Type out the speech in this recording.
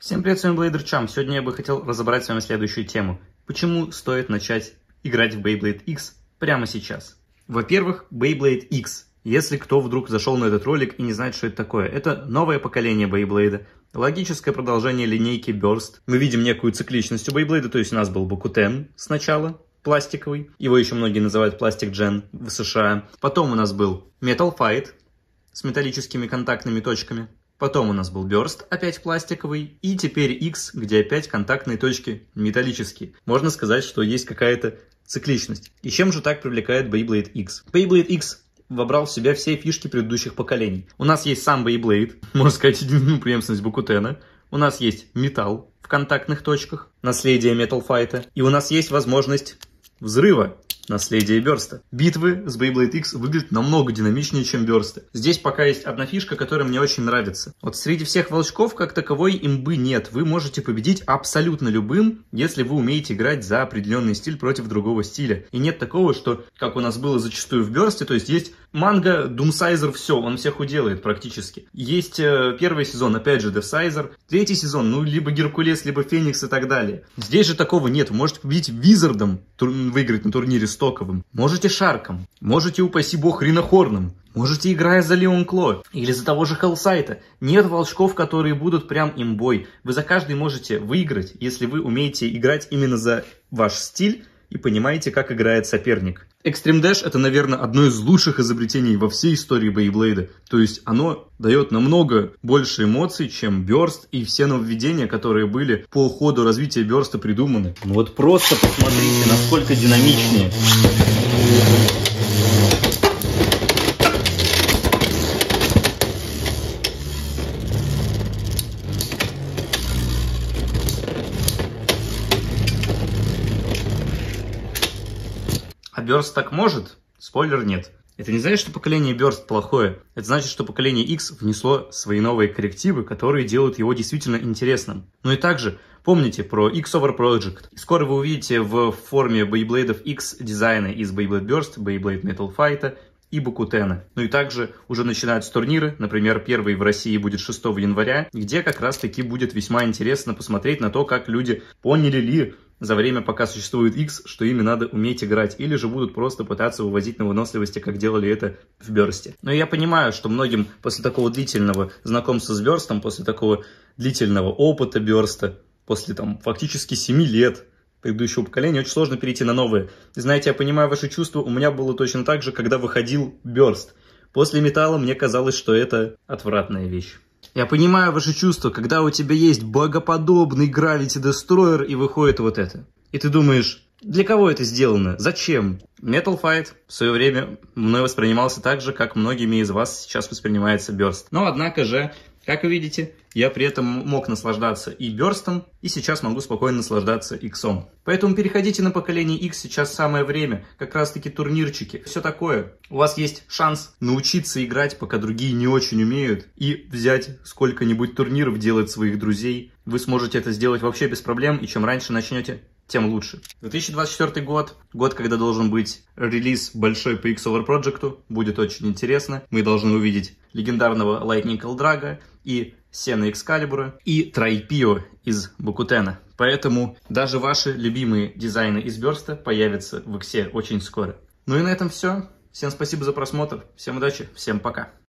Всем привет, с вами Блейдер Чам. Сегодня я бы хотел разобрать с вами следующую тему. Почему стоит начать играть в Beyblade X прямо сейчас? Во-первых, Beyblade X. Если кто вдруг зашел на этот ролик и не знает, что это такое. Это новое поколение Beyblade, логическое продолжение линейки Burst. Мы видим некую цикличность у Beyblade, то есть у нас был Бакутен сначала, пластиковый. Его еще многие называют пластик Джен в США. Потом у нас был Metal Fight с металлическими контактными точками. Потом у нас был берст, опять пластиковый, и теперь X, где опять контактные точки металлические. Можно сказать, что есть какая-то цикличность. И чем же так привлекает Beyblade X? Beyblade X вобрал в себя все фишки предыдущих поколений. У нас есть сам Beyblade, можно сказать, единую преемственность Бакутена. У нас есть металл в контактных точках, наследие Metal Fight. И у нас есть возможность взрыва Наследие Берста. Битвы с Beyblade X выглядят намного динамичнее, чем Берсты. Здесь пока есть одна фишка, которая мне очень нравится. Вот среди всех волчков как таковой имбы нет. Вы можете победить абсолютно любым, если вы умеете играть за определенный стиль против другого стиля. И нет такого, что, как у нас было зачастую в Берсте, то есть есть манга, Думсайзер, все, он всех уделает практически. Есть э, первый сезон, опять же, Девсайзер. Третий сезон, ну, либо Геркулес, либо Феникс и так далее. Здесь же такого нет. Вы можете победить Визардом, тур- выиграть на турнире Истоковым, можете Шарком, можете, упаси бог, Ринохорном, можете, играя за Леон Кло или за того же Хелсайта. Нет волчков, которые будут прям имбой. Вы за каждый можете выиграть, если вы умеете играть именно за ваш стиль, и понимаете, как играет соперник. Extreme Dash это, наверное, одно из лучших изобретений во всей истории Beyblade. То есть оно дает намного больше эмоций, чем Бёрст и все нововведения, которые были по ходу развития Бёрста придуманы. Ну вот просто посмотрите, насколько динамичнее. А Берст так может? Спойлер нет. Это не значит, что поколение Берст плохое. Это значит, что поколение X внесло свои новые коррективы, которые делают его действительно интересным. Ну и также, помните про X Over Project. Скоро вы увидите в форме Beyblade X дизайна из Beyblade Burst, Beyblade Metal Fight и Бакутена. Ну и также уже начинаются турниры, например, первый в России будет 6 января, где как раз-таки будет весьма интересно посмотреть на то, как люди поняли ли за время, пока существует X, что ими надо уметь играть, или же будут просто пытаться вывозить на выносливости, как делали это в Берсте. Но я понимаю, что многим после такого длительного знакомства с Берстом, после такого длительного опыта Берста, после там фактически 7 лет предыдущего поколения, очень сложно перейти на новые. И знаете, я понимаю ваши чувства, у меня было точно так же, когда выходил Берст. После металла мне казалось, что это отвратная вещь. Я понимаю ваши чувства, когда у тебя есть богоподобный Gravity Destroyer и выходит вот это. И ты думаешь, для кого это сделано? Зачем? Metal Fight в свое время мной воспринимался так же, как многими из вас сейчас воспринимается Burst. Но, однако же, как вы видите, я при этом мог наслаждаться и бёрстом, и сейчас могу спокойно наслаждаться иксом. Поэтому переходите на поколение X, сейчас самое время, как раз таки турнирчики, все такое. У вас есть шанс научиться играть, пока другие не очень умеют, и взять сколько-нибудь турниров, делать своих друзей. Вы сможете это сделать вообще без проблем, и чем раньше начнете, тем лучше. 2024 год, год, когда должен быть релиз большой по XOver Project, будет очень интересно. Мы должны увидеть легендарного Lightning Eldraga и Сена Экскалибура и Трайпио из Бакутена. Поэтому даже ваши любимые дизайны из Берста появятся в Иксе очень скоро. Ну и на этом все. Всем спасибо за просмотр, всем удачи, всем пока.